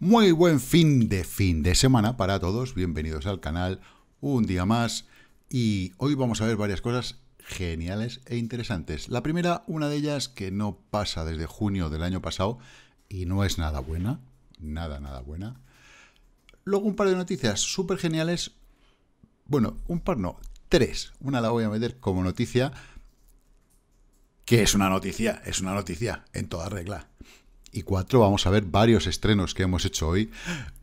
Muy buen fin de fin de semana para todos, bienvenidos al canal un día más y hoy vamos a ver varias cosas geniales e interesantes. La primera, una de ellas que no pasa desde junio del año pasado y no es nada buena, nada, nada buena. Luego un par de noticias súper geniales, bueno, un par no, tres. Una la voy a meter como noticia, que es una noticia, es una noticia, en toda regla. Y cuatro, vamos a ver varios estrenos que hemos hecho hoy,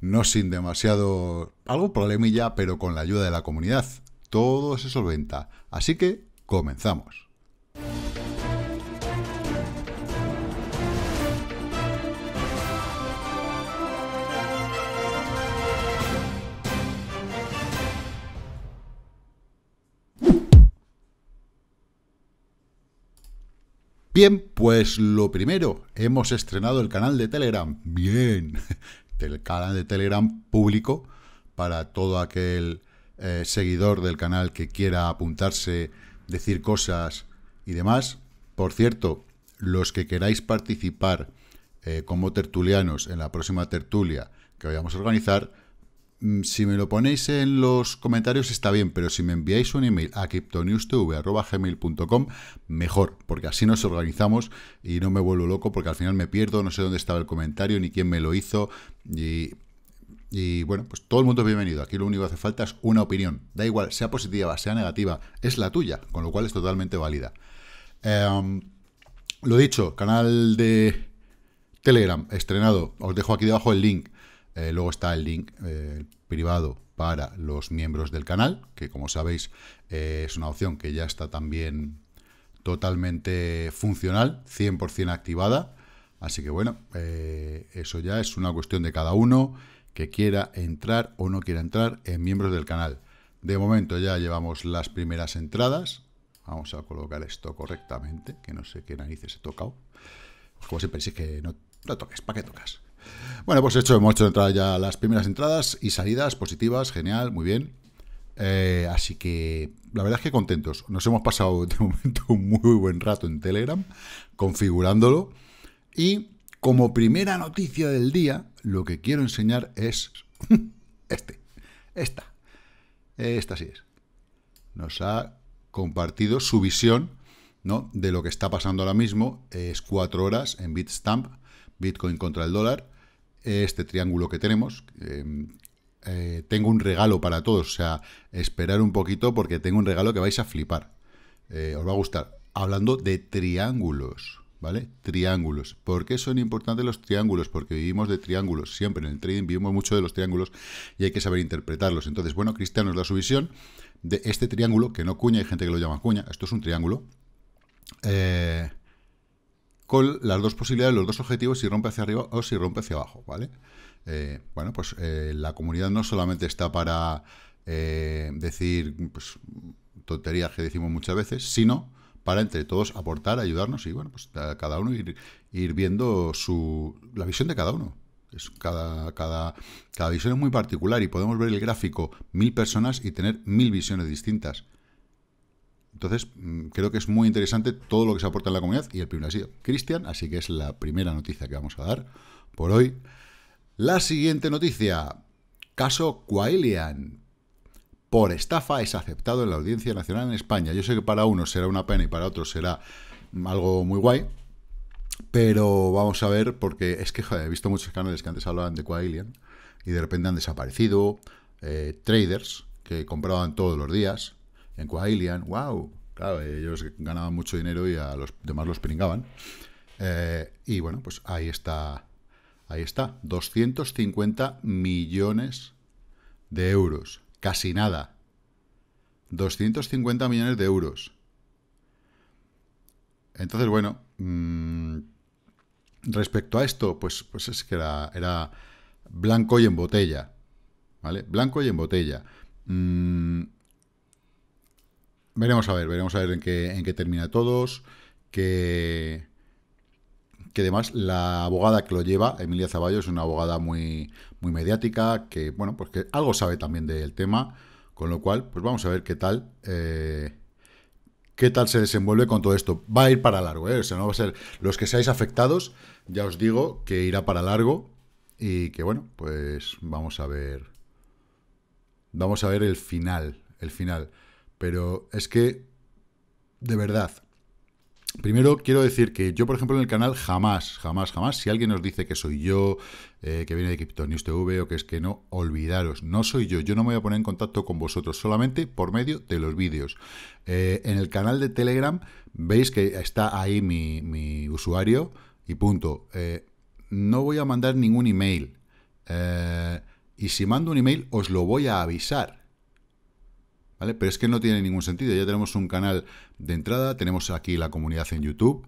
no sin demasiado, algo problemilla, pero con la ayuda de la comunidad. Todo se solventa. Así que, comenzamos. Bien, pues lo primero, hemos estrenado el canal de Telegram. Bien, el canal de Telegram público para todo aquel eh, seguidor del canal que quiera apuntarse, decir cosas y demás. Por cierto, los que queráis participar eh, como tertulianos en la próxima tertulia que vayamos a organizar, Mm, si me lo ponéis en los comentarios está bien, pero si me enviáis un email a criptonewstv.gmail.com, mejor, porque así nos organizamos y no me vuelvo loco porque al final me pierdo, no sé dónde estaba el comentario ni quién me lo hizo y... bueno, pues todo el mundo es bienvenido. Aquí lo único que hace falta es una opinión. Da igual, sea positiva, sea negativa, es la tuya, con lo cual es totalmente válida. Em, lo dicho, canal de Telegram estrenado. Os dejo aquí debajo el link. Eh, luego está el link eh, privado para los miembros del canal, que como sabéis eh, es una opción que ya está también totalmente funcional, 100% activada. Así que bueno, eso ya es una cuestión de cada uno que quiera entrar o no quiera entrar en miembros del canal. De momento ya llevamos las primeras entradas. Vamos a colocar esto correctamente, que no sé qué narices he tocado. Como siempre, es que no, lo toques, ¿para qué tocas? Bueno, pues hecho, hemos hecho ya las primeras entradas y salidas positivas, genial, muy bien. Eh, así que la verdad es que contentos. Nos hemos pasado de momento un muy buen rato en Telegram configurándolo. Y como primera noticia del día, lo que quiero enseñar es este. Esta. Esta sí es. Nos ha compartido su visión de lo que está pasando ahora mismo. Es cuatro horas en Bitstamp, Bitcoin contra el dólar este triángulo que tenemos. Em, eh, tengo un regalo para todos, o sea, esperar un poquito porque tengo un regalo que vais a flipar. Eh, os va a gustar. Hablando de triángulos, ¿vale? Triángulos. ¿Por qué son importantes los triángulos? Porque vivimos de triángulos. Siempre en el trading vivimos mucho de los triángulos y hay que saber interpretarlos. Entonces, bueno, Cristian nos da su visión de este triángulo, que no cuña, hay gente que lo llama cuña. Esto es un triángulo. Eh, con las dos posibilidades, los dos objetivos, si rompe hacia arriba o si rompe hacia abajo, ¿vale? Eh, bueno, pues eh, la comunidad no solamente está para eh, decir pues, tonterías que decimos muchas veces, sino para entre todos aportar, ayudarnos y, bueno, pues cada uno ir, ir viendo su, la visión de cada uno. Es cada, cada, cada visión es muy particular y podemos ver el gráfico mil personas y tener mil visiones distintas. Entonces, mm, creo que es muy interesante todo lo que se aporta en la comunidad y el primero ha sido Cristian, así que es la primera noticia que vamos a dar por hoy. La siguiente noticia, caso Quailian. Por estafa es aceptado en la Audiencia Nacional en España. Yo sé que para unos será una pena y para otros será mm, algo muy guay, pero vamos a ver, porque es que he visto muchos canales que antes hablaban de Quailian y de repente han desaparecido, eh, traders que compraban todos los días, en Quailian, wow, claro, ellos ganaban mucho dinero y a los demás los pringaban. Eh, y bueno, pues ahí está, ahí está, 250 millones de euros, casi nada. 250 millones de euros. Entonces, bueno, mm, respecto a esto, pues, pues es que era, blanco y en botella, ¿vale? Blanco y en botella. Mm, Veremos a ver, veremos a ver en qué, en qué termina todos. Que, que además la abogada que lo lleva, Emilia Zaballo, es una abogada muy, muy mediática, que bueno, pues que algo sabe también del tema, con lo cual, pues vamos a ver qué tal. Eh, qué tal se desenvuelve con todo esto. Va a ir para largo, ¿eh? O sea, no va a ser. Los que seáis afectados, ya os digo que irá para largo. Y que bueno, pues vamos a ver. Vamos a ver el final. El final pero es que, de verdad, Primero quiero decir que yo, por ejemplo, en el canal jamás, jamás, jamás, si alguien nos dice que soy yo, eh, que viene de Cryptonews TV o que es que no, olvidaros, no soy yo, yo no me voy a poner en contacto con vosotros, solamente por medio de los vídeos. Eh, en el canal de Telegram veis que está ahí mi, usuario y punto. Eh, no voy a mandar ningún email. y si mando un email, os lo voy a avisar. ¿vale? Pero es que no tiene ningún sentido. Ya tenemos un canal de entrada, tenemos aquí la comunidad en YouTube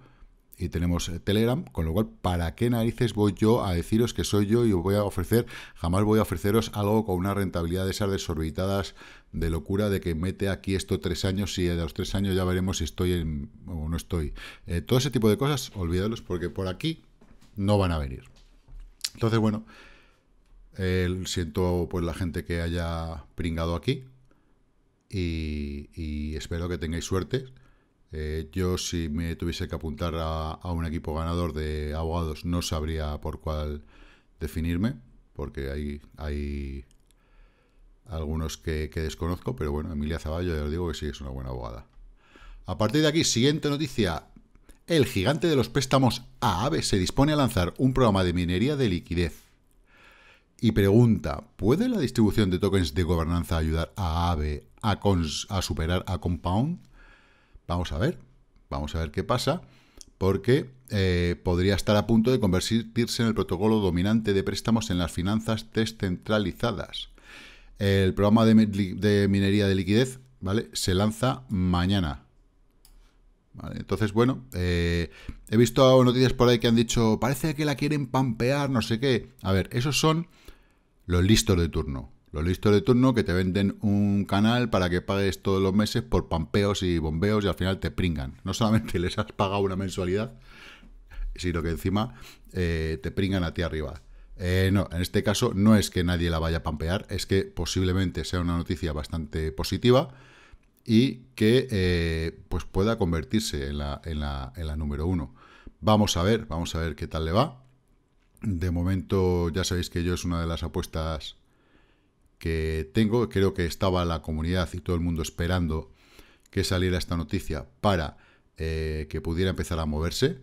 y tenemos eh, Telegram, con lo cual, ¿para qué narices voy yo a deciros que soy yo y os voy a ofrecer, jamás voy a ofreceros algo con una rentabilidad de esas desorbitadas de locura de que mete aquí esto tres años y de los tres años ya veremos si estoy en, o no estoy. Eh, todo ese tipo de cosas, olvídalos porque por aquí no van a venir. Entonces, bueno, eh, siento pues la gente que haya pringado aquí, y, espero que tengáis suerte. Eh, yo si me tuviese que apuntar a, un equipo ganador de abogados no sabría por cuál definirme, porque hay, hay algunos que, que desconozco, pero bueno, Emilia Zaballo ya os digo que sí es una buena abogada. A partir de aquí, siguiente noticia. El gigante de los préstamos AAVE se dispone a lanzar un programa de minería de liquidez. Y pregunta, ¿puede la distribución de tokens de gobernanza ayudar a AAVE a, superar a Compound. Vamos a ver, vamos a ver qué pasa, porque eh, podría estar a punto de convertirse en el protocolo dominante de préstamos en las finanzas descentralizadas. El programa de, minería de liquidez ¿vale? se lanza mañana. entonces, bueno, eh, he visto noticias por ahí que han dicho, parece que la quieren pampear, no sé qué. A ver, esos son los listos de turno. Los listos de turno que te venden un canal para que pagues todos los meses por pampeos y bombeos y al final te pringan. No solamente les has pagado una mensualidad, sino que encima eh, te pringan a ti arriba. Eh, no, en este caso no es que nadie la vaya a pampear, es que posiblemente sea una noticia bastante positiva y que eh, pues pueda convertirse en la, en la número uno. Vamos a ver, vamos a ver qué tal le va. De momento ya sabéis que yo es una de las apuestas que tengo. Creo que estaba la comunidad y todo el mundo esperando que saliera esta noticia para eh, que pudiera empezar a moverse.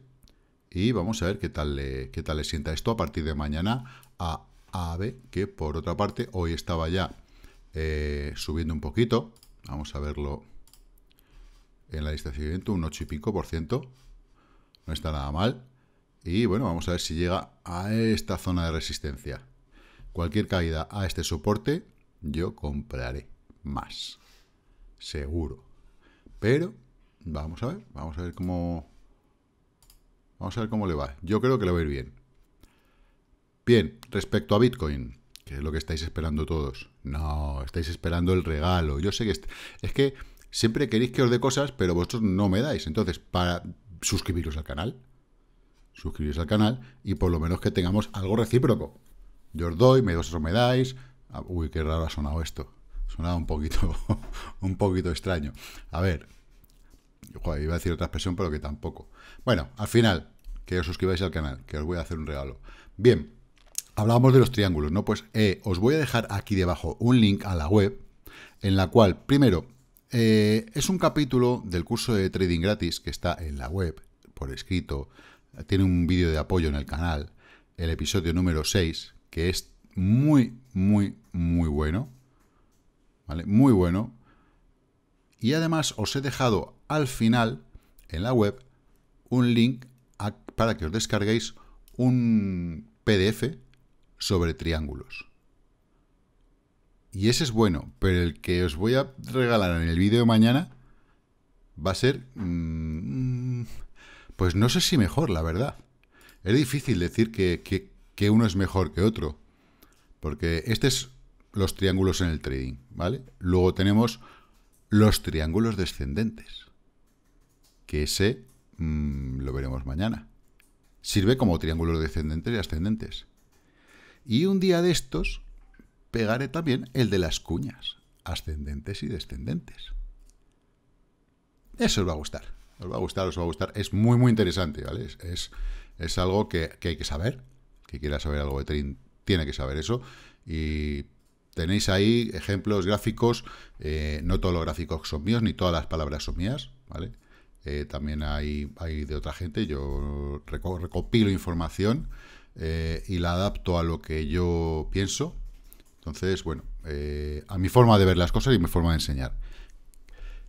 Y vamos a ver qué tal le, qué tal le sienta esto a partir de mañana a AVE que por otra parte hoy estaba ya eh, subiendo un poquito. Vamos a verlo en la lista de seguimiento, un 8 y pico por ciento. No está nada mal. Y bueno, vamos a ver si llega a esta zona de resistencia. Cualquier caída a este soporte, yo compraré más. Seguro. Pero, vamos a ver, vamos a ver cómo... Vamos a ver cómo le va. Yo creo que le va a ir bien. Bien, respecto a Bitcoin, que es lo que estáis esperando todos. No, estáis esperando el regalo. Yo sé que... Es que siempre queréis que os dé cosas, pero vosotros no me dais. Entonces, para suscribiros al canal, suscribiros al canal y por lo menos que tengamos algo recíproco. Yo os doy, me vosotros me dais. Ah, uy, qué raro ha sonado esto. Sonaba un poquito, un poquito extraño. A ver, iba a decir otra expresión, pero que tampoco. Bueno, al final, que os suscribáis al canal, que os voy a hacer un regalo. Bien, hablábamos de los triángulos, ¿no? Pues eh, os voy a dejar aquí debajo un link a la web, en la cual, primero, eh, es un capítulo del curso de trading gratis que está en la web, por escrito, tiene un vídeo de apoyo en el canal, el episodio número 6, que es muy, muy, muy bueno. ¿Vale? Muy bueno. Y además os he dejado al final, en la web, un link para que os descarguéis un PDF sobre triángulos. Y ese es bueno, pero el que os voy a regalar en el vídeo de mañana va a ser... Mm, pues no sé si mejor, la verdad. Es difícil decir que que uno es mejor que otro. Porque este es los triángulos en el trading, ¿vale? Luego tenemos los triángulos descendentes, que ese mm, lo veremos mañana. Sirve como triángulos descendentes y ascendentes. Y un día de estos pegaré también el de las cuñas, ascendentes y descendentes. Eso os va a gustar, os va a gustar, os va a gustar. Es muy, muy interesante, ¿vale? Es, algo que, que hay que saber, que quiera saber algo de Trin tiene que saber eso. Y tenéis ahí ejemplos gráficos, eh, no todos los gráficos son míos, ni todas las palabras son mías, ¿vale? Eh, también hay, hay, de otra gente, yo recopilo información eh, y la adapto a lo que yo pienso. Entonces, bueno, a mi forma de ver las cosas y mi forma de enseñar.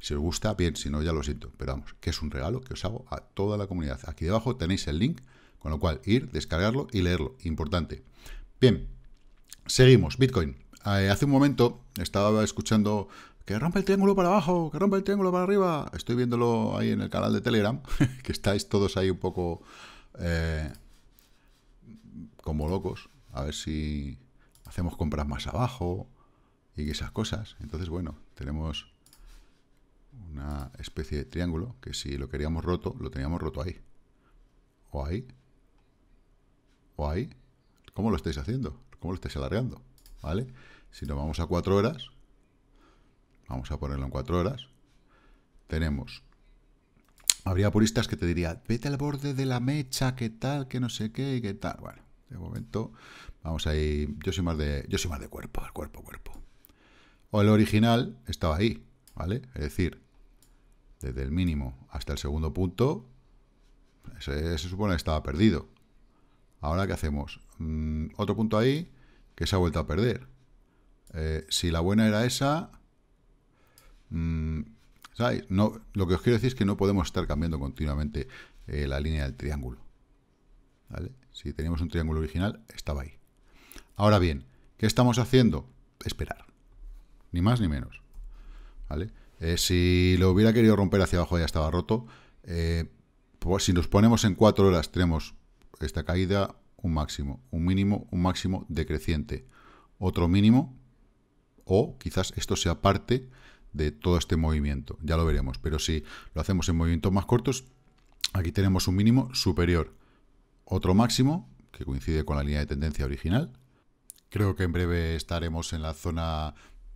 Si os gusta, bien, si no, ya lo siento. Pero vamos, que es un regalo que os hago a toda la comunidad. Aquí debajo tenéis el link con lo cual, ir, descargarlo y leerlo. Importante. Bien, seguimos. Bitcoin. Eh, hace un momento estaba escuchando que rompa el triángulo para abajo, que rompa el triángulo para arriba. Estoy viéndolo ahí en el canal de Telegram, que estáis todos ahí un poco eh, como locos. A ver si hacemos compras más abajo y esas cosas. Entonces, bueno, tenemos una especie de triángulo que si lo queríamos roto, lo teníamos roto ahí. O ahí, o ahí, ¿cómo lo estáis haciendo? ¿Cómo lo estáis alargando? ¿Vale? Si nos vamos a cuatro horas, vamos a ponerlo en cuatro horas, tenemos... Habría puristas que te dirían vete al borde de la mecha, qué tal, ¿Qué no sé qué, qué tal. Bueno, de momento, vamos ahí. Yo soy más de, yo soy más de cuerpo, cuerpo, cuerpo. O el original estaba ahí, ¿vale? Es decir, desde el mínimo hasta el segundo punto, se, se supone que estaba perdido. Ahora, ¿qué hacemos? Mm, otro punto ahí que se ha vuelto a perder. Eh, si la buena era esa... Mm, sabéis, No, lo que os quiero decir es que no podemos estar cambiando continuamente eh, la línea del triángulo. Si teníamos un triángulo original, estaba ahí. Ahora bien, ¿qué estamos haciendo? Esperar. Ni más ni menos. ¿Vale? Eh, si lo hubiera querido romper hacia abajo ya estaba roto. Pues si nos ponemos en cuatro horas tenemos esta caída, un máximo, un mínimo, un máximo decreciente, otro mínimo, o quizás esto sea parte de todo este movimiento, ya lo veremos, pero si lo hacemos en movimientos más cortos, aquí tenemos un mínimo superior, otro máximo, que coincide con la línea de tendencia original, creo que en breve estaremos en la zona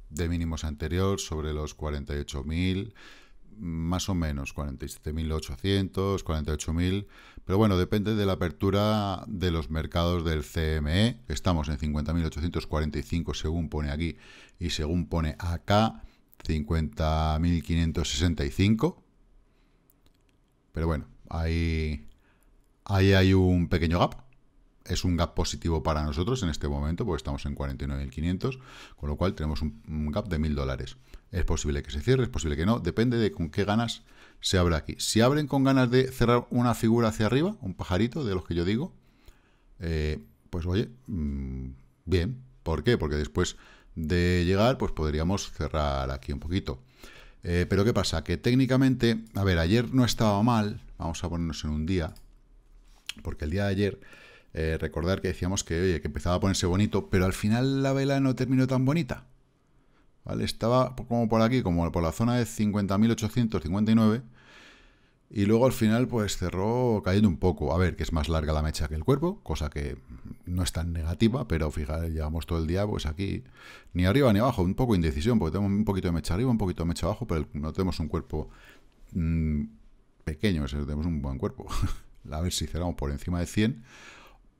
de mínimos anterior, sobre los 48.000, más o menos 47.800, 48.000, pero bueno, depende de la apertura de los mercados del CME, estamos en 50.845 según pone aquí y según pone acá, 50.565, pero bueno, ahí, hay un pequeño gap, es un gap positivo para nosotros en este momento, porque estamos en 49.500, con lo cual tenemos un, un gap de 1.000 dólares. Es posible que se cierre, es posible que no, depende de con qué ganas se abra aquí. Si abren con ganas de cerrar una figura hacia arriba, un pajarito de los que yo digo, eh, pues oye, mm, bien. ¿Por qué? Porque después de llegar, pues podríamos cerrar aquí un poquito. Eh, pero ¿qué pasa? Que técnicamente, a ver, ayer no estaba mal, vamos a ponernos en un día, porque el día de ayer, eh, recordar que decíamos que, que empezaba a ponerse bonito, pero al final la vela no terminó tan bonita. Estaba como por aquí, como por la zona de 50.859 y luego al final pues cerró cayendo un poco. A ver, que es más larga la mecha que el cuerpo, cosa que no es tan negativa, pero fijaros, llevamos todo el día pues aquí ni arriba ni abajo, un poco indecisión, porque tenemos un poquito de mecha arriba, un poquito de mecha abajo, pero no tenemos un cuerpo mm, pequeño, tenemos un buen cuerpo. a ver si cerramos por encima de 100.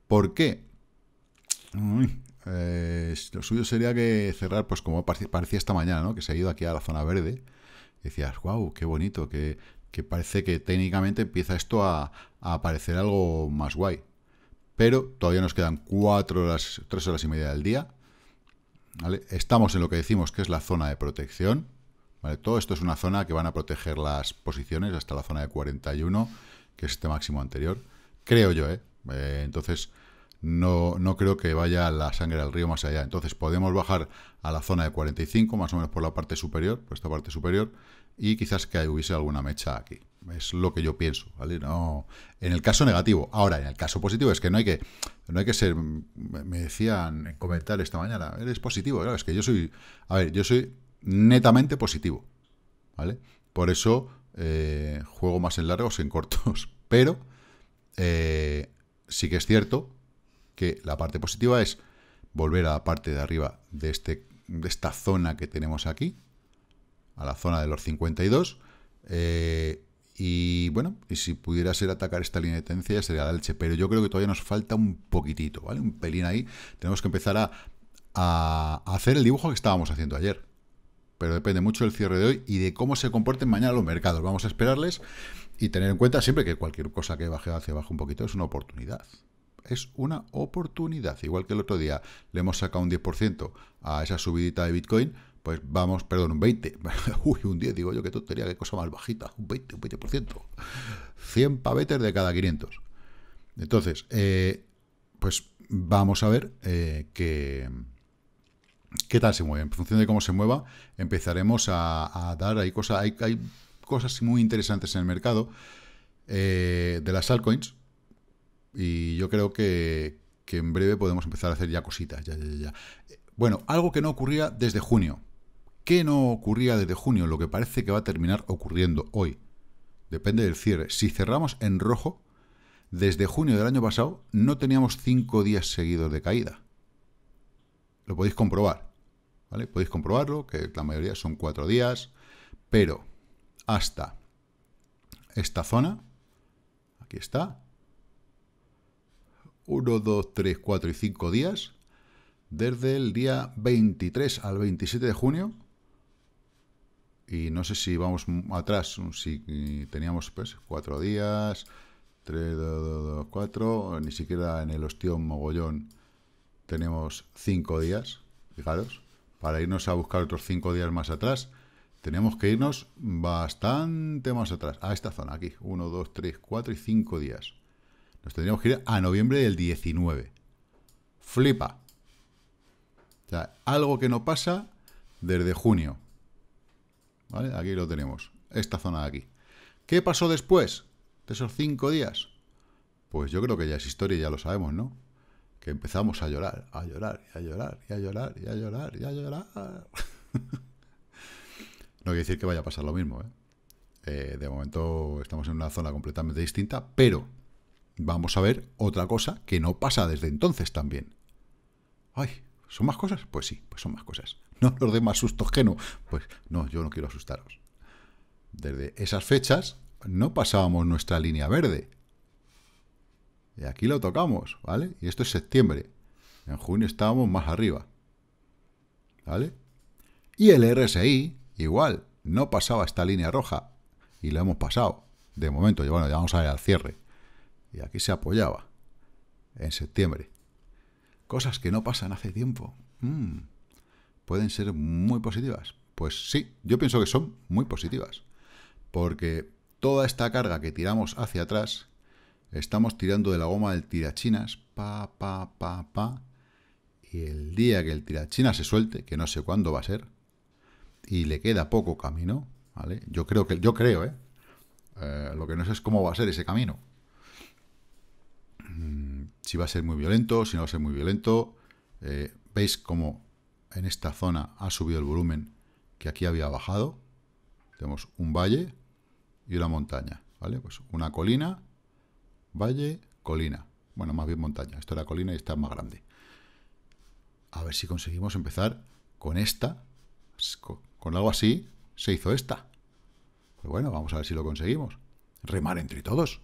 ¿Por qué? Eh, lo suyo sería que cerrar, pues como parecía esta mañana, ¿no? Que se ha ido aquí a la zona verde. decías, wow, qué bonito, que, parece que técnicamente empieza esto a, aparecer algo más guay. Pero todavía nos quedan cuatro horas, tres horas y media del día. Estamos en lo que decimos que es la zona de protección. ¿Vale? Todo esto es una zona que van a proteger las posiciones hasta la zona de 41, que es este máximo anterior. Creo yo, eh, eh entonces, no, no creo que vaya la sangre al río más allá. Entonces podemos bajar a la zona de 45, más o menos por la parte superior, por esta parte superior, y quizás que hubiese alguna mecha aquí. Es lo que yo pienso, ¿vale? No, en el caso negativo. Ahora, en el caso positivo, es que no hay que, no hay que ser. Me decían en comentar esta mañana, eres positivo, es que yo soy. A ver, yo soy netamente positivo. ¿Vale? Por eso eh, juego más en largos que en cortos. Pero eh, sí que es cierto que la parte positiva es volver a la parte de arriba de, este, de esta zona que tenemos aquí, a la zona de los 52. Eh, y bueno, y si pudiera ser atacar esta línea de tendencia sería la leche. pero yo creo que todavía nos falta un poquitito, ¿vale? Un pelín ahí. Tenemos que empezar a, a hacer el dibujo que estábamos haciendo ayer. Pero depende mucho del cierre de hoy y de cómo se comporten mañana los mercados. Vamos a esperarles y tener en cuenta siempre que cualquier cosa que baje hacia abajo un poquito es una oportunidad es una oportunidad. Igual que el otro día le hemos sacado un 10% a esa subidita de Bitcoin, pues vamos, perdón, un 20. Uy, un 10, digo yo, qué tontería, qué cosa más bajita, un 20, un 20%. 100 pavetes de cada 500. Entonces, eh, pues vamos a ver eh, qué tal se mueve. En función de cómo se mueva, empezaremos a, dar, hay, cosas hay, hay cosas muy interesantes en el mercado eh, de las altcoins, y yo creo que, en breve podemos empezar a hacer ya cositas. Ya, ya, ya. Eh, bueno, algo que no ocurría desde junio. ¿Qué no ocurría desde junio? Lo que parece que va a terminar ocurriendo hoy. Depende del cierre. Si cerramos en rojo, desde junio del año pasado no teníamos cinco días seguidos de caída. Lo podéis comprobar. ¿Vale? Podéis comprobarlo, que la mayoría son cuatro días. Pero hasta esta zona, aquí está, 1, 2, 3, 4 y 5 días, desde el día 23 al 27 de junio, y no sé si vamos atrás, si teníamos pues, 4 días, 3, 2, 2, 4, ni siquiera en el hostión mogollón tenemos 5 días, fijaros, para irnos a buscar otros 5 días más atrás, tenemos que irnos bastante más atrás, a esta zona aquí, 1, 2, 3, 4 y 5 días. Nos tendríamos que ir a noviembre del 19. Flipa. algo que no pasa desde junio. ¿Vale? Aquí lo tenemos. Esta zona de aquí. ¿Qué pasó después de esos cinco días? Pues yo creo que ya es historia y ya lo sabemos, ¿no? Que empezamos a llorar, a llorar, a llorar, y a llorar, y a llorar, y a llorar. no quiere decir que vaya a pasar lo mismo, ¿eh? Eh, de momento estamos en una zona completamente distinta, pero vamos a ver otra cosa que no pasa desde entonces también. Ay, ¿son más cosas? Pues sí, pues son más cosas. No los demás sustos que no. Pues no, yo no quiero asustaros. Desde esas fechas no pasábamos nuestra línea verde. Y aquí lo tocamos, ¿vale? Y esto es septiembre. En junio estábamos más arriba. ¿Vale? Y el RSI, igual, no pasaba esta línea roja. Y lo hemos pasado. De momento, bueno, ya vamos a ir al cierre. Y aquí se apoyaba en septiembre. Cosas que no pasan hace tiempo. Mm. Pueden ser muy positivas. Pues sí, yo pienso que son muy positivas. Porque toda esta carga que tiramos hacia atrás, estamos tirando de la goma del tirachinas, pa, pa, pa, pa. Y el día que el tirachinas se suelte, que no sé cuándo va a ser, y le queda poco camino, ¿vale? Yo creo que, yo creo, eh, eh lo que no sé es cómo va a ser ese camino si va a ser muy violento, si no va a ser muy violento. Eh, Veis cómo en esta zona ha subido el volumen que aquí había bajado. Tenemos un valle y una montaña, ¿vale? Pues una colina, valle, colina. Bueno, más bien montaña. Esto era colina y esta es más grande. A ver si conseguimos empezar con esta. Con algo así se hizo esta. Pues bueno, vamos a ver si lo conseguimos. Remar entre todos.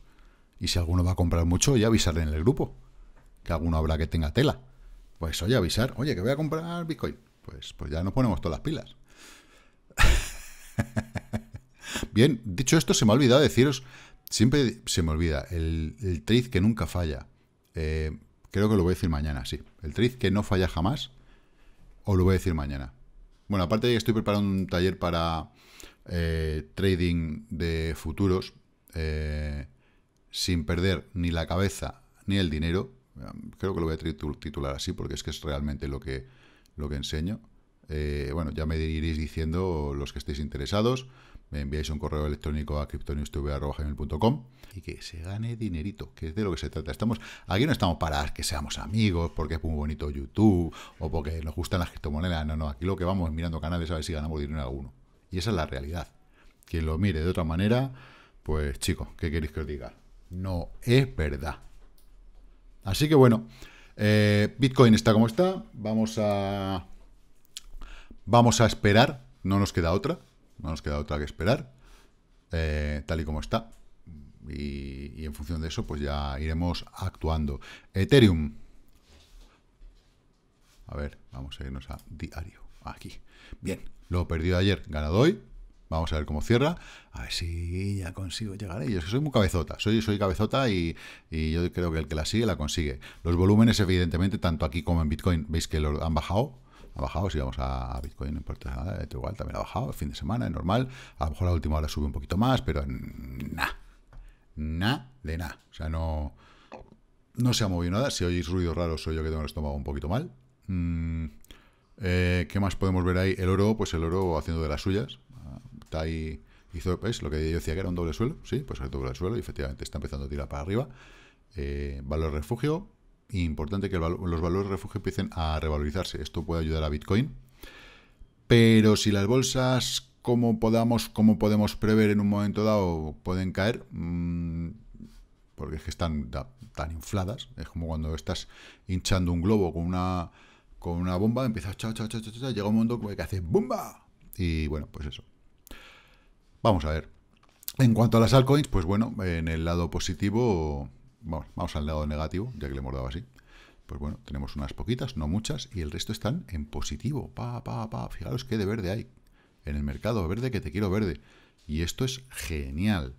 Y si alguno va a comprar mucho, ya avisarle en el grupo que alguno habrá que tenga tela. Pues oye, avisar, oye, que voy a comprar Bitcoin. Pues, pues ya nos ponemos todas las pilas. Bien, dicho esto, se me ha olvidado deciros, siempre se me olvida, el, el trade que nunca falla. Eh, creo que lo voy a decir mañana, sí. El trade que no falla jamás, ...o lo voy a decir mañana. Bueno, aparte de que estoy preparando un taller para eh, trading de futuros, eh, sin perder ni la cabeza ni el dinero, Creo que lo voy a titular así porque es que es realmente lo que, lo que enseño. Eh, bueno, ya me iréis diciendo los que estéis interesados. Me enviáis un correo electrónico a criptoniustv.com y que se gane dinerito, que es de lo que se trata. Estamos, aquí no estamos para que seamos amigos, porque es muy bonito YouTube o porque nos gustan las criptomonedas. No, no, aquí lo que vamos es mirando canales a ver si ganamos dinero alguno. Y esa es la realidad. Quien lo mire de otra manera, pues chicos, ¿qué queréis que os diga? No es verdad. Así que bueno, eh, Bitcoin está como está, vamos a, vamos a esperar, no nos queda otra, no nos queda otra que esperar, eh, tal y como está. Y, y en función de eso, pues ya iremos actuando. Ethereum. A ver, vamos a irnos a diario. Aquí. Bien, lo perdido ayer, ganado hoy. Vamos a ver cómo cierra. A ver si ya consigo llegar a ellos. Soy muy cabezota. Soy, soy cabezota y, yo creo que el que la sigue la consigue. Los volúmenes, evidentemente, tanto aquí como en Bitcoin, veis que lo han bajado. Ha bajado, si vamos a Bitcoin, no importa nada, eh, igual también ha bajado, el fin de semana, es normal. A lo mejor la última hora sube un poquito más, pero nada. Nada de nada. O sea, no, no se ha movido nada. Si oís ruidos raros, soy yo que tengo el estómago un poquito mal. Mm, eh, ¿Qué más podemos ver ahí? El oro, pues el oro haciendo de las suyas ahí, hizo, Lo que yo decía que era un doble suelo, sí, pues es doble suelo y efectivamente está empezando a tirar para arriba. Eh, valor refugio, importante que los valores refugio empiecen a revalorizarse, esto puede ayudar a Bitcoin. Pero si las bolsas, como podamos, como podemos prever en un momento dado, pueden caer, mm, porque es que están tan infladas, es como cuando estás hinchando un globo con una con una bomba, empiezas, chao, chao, llega un momento que hace ¡bomba! Y bueno, pues eso. Vamos a ver. En cuanto a las altcoins, pues bueno, en el lado positivo, vamos, al lado negativo, ya que le hemos dado así. Pues bueno, tenemos unas poquitas, no muchas, y el resto están en positivo. Pa, pa, pa. Fijaros qué de verde hay. En el mercado verde que te quiero verde. Y esto es genial.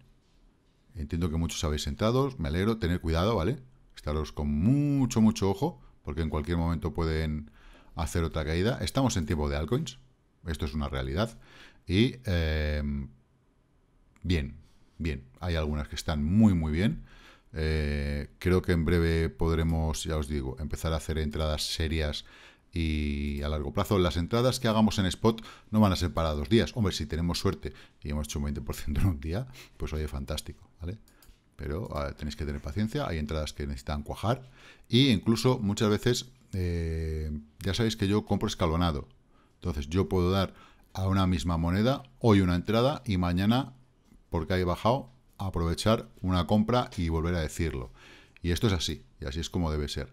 Entiendo que muchos habéis sentados, me alegro, tener cuidado, ¿vale? Estaros con mucho, mucho ojo, porque en cualquier momento pueden hacer otra caída. Estamos en tiempo de altcoins, esto es una realidad. Y eh, bien, bien. Hay algunas que están muy, muy bien. Eh, creo que en breve podremos, ya os digo, empezar a hacer entradas serias y a largo plazo. Las entradas que hagamos en spot no van a ser para dos días. Hombre, si tenemos suerte y hemos hecho un 20% en un día, pues oye, fantástico, ¿vale? Pero tenéis que tener paciencia, hay entradas que necesitan cuajar y incluso muchas veces, eh, ya sabéis que yo compro escalonado. Entonces yo puedo dar a una misma moneda hoy una entrada y mañana porque haya bajado, aprovechar una compra y volver a decirlo. Y esto es así, y así es como debe ser.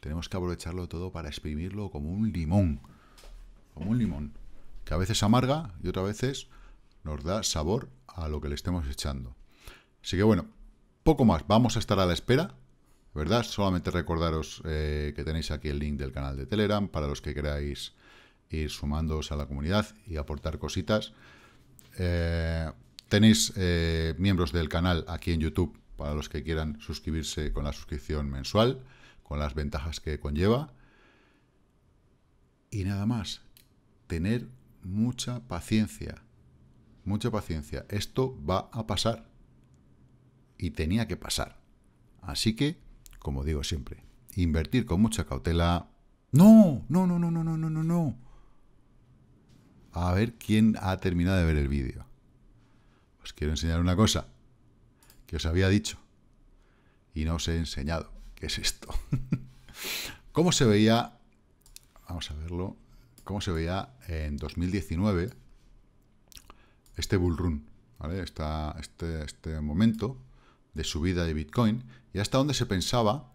Tenemos que aprovecharlo todo para exprimirlo como un limón. Como un limón. Que a veces amarga y otras veces nos da sabor a lo que le estemos echando. Así que bueno, poco más. Vamos a estar a la espera. ¿Verdad? Solamente recordaros eh, que tenéis aquí el link del canal de Telegram para los que queráis ir sumándoos a la comunidad y aportar cositas. Eh, Tenéis eh, miembros del canal aquí en YouTube para los que quieran suscribirse con la suscripción mensual, con las ventajas que conlleva. Y nada más, tener mucha paciencia, mucha paciencia. Esto va a pasar y tenía que pasar. Así que, como digo siempre, invertir con mucha cautela. No, no, no, no, no, no, no, no. A ver quién ha terminado de ver el vídeo os pues quiero enseñar una cosa que os había dicho y no os he enseñado. ¿Qué es esto? ¿Cómo se veía? Vamos a verlo. ¿Cómo se veía en 2019 este bull run? ¿vale? Este, este, momento de subida de Bitcoin y hasta donde se pensaba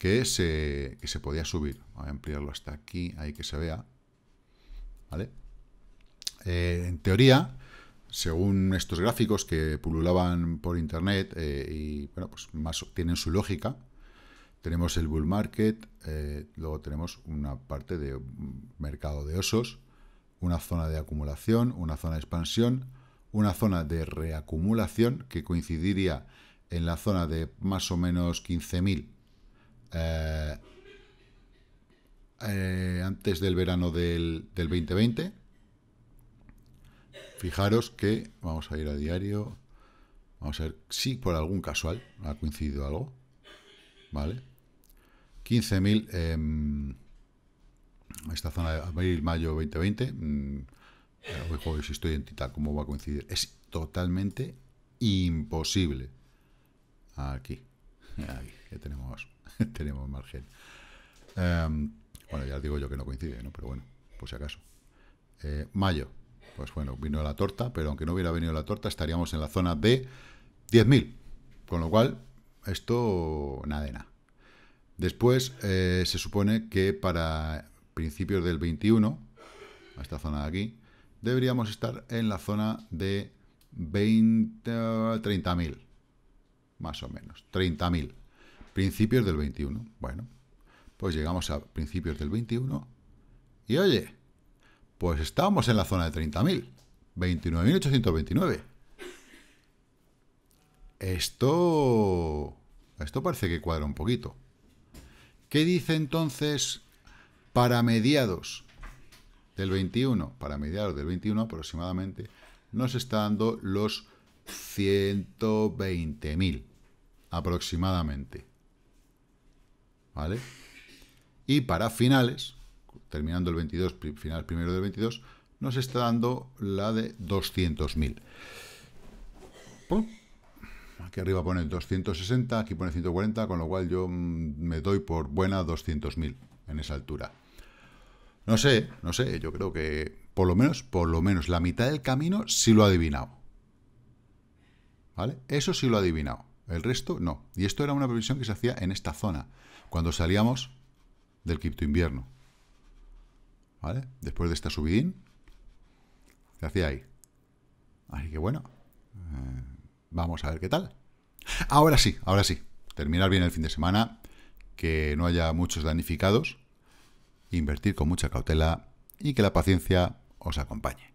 que se, se podía subir. Voy a ampliarlo hasta aquí, ahí que se vea. ¿Vale? Eh, en teoría, según estos gráficos que pululaban por internet eh, y bueno, pues más tienen su lógica, tenemos el bull market, eh, luego tenemos una parte de mercado de osos, una zona de acumulación, una zona de expansión, una zona de reacumulación que coincidiría en la zona de más o menos 15.000 eh, antes del verano del, del 2020 Fijaros que, vamos a ir a diario, vamos a ver si por algún casual ha coincidido algo, ¿vale? 15.000, en em, esta zona de abril-mayo 2020, hoy si estoy en Tita, ¿cómo va a coincidir? Es totalmente imposible. Aquí, ahí, que tenemos, tenemos margen. Em, bueno, ya digo yo que no coincide, ¿no? Pero bueno, por si acaso. Eh, mayo, pues bueno, vino la torta, pero aunque no hubiera venido la torta, estaríamos en la zona de 10.000. Con lo cual, esto nada nada. Después, eh, se supone que para principios del 21, a esta zona de aquí, deberíamos estar en la zona de 30.000, más o menos, 30.000. Principios del 21, bueno, pues llegamos a principios del 21 y oye, pues estamos en la zona de 30.000. 29.829. Esto... Esto parece que cuadra un poquito. ¿Qué dice entonces para mediados del 21? Para mediados del 21 aproximadamente nos está dando los 120.000 aproximadamente. ¿Vale? Y para finales terminando el 22, final primero del 22, nos está dando la de 200.000. Aquí arriba pone 260, aquí pone 140, con lo cual yo mm, me doy por buena 200.000 en esa altura. No sé, no sé, yo creo que por lo menos, por lo menos la mitad del camino sí lo ha adivinado. ¿Vale? Eso sí lo ha adivinado. El resto no. Y esto era una previsión que se hacía en esta zona, cuando salíamos del cripto invierno. Después de esta subidín, se hacía ahí? Así que bueno, eh, vamos a ver qué tal. Ahora sí, ahora sí, terminar bien el fin de semana, que no haya muchos danificados, invertir con mucha cautela y que la paciencia os acompañe.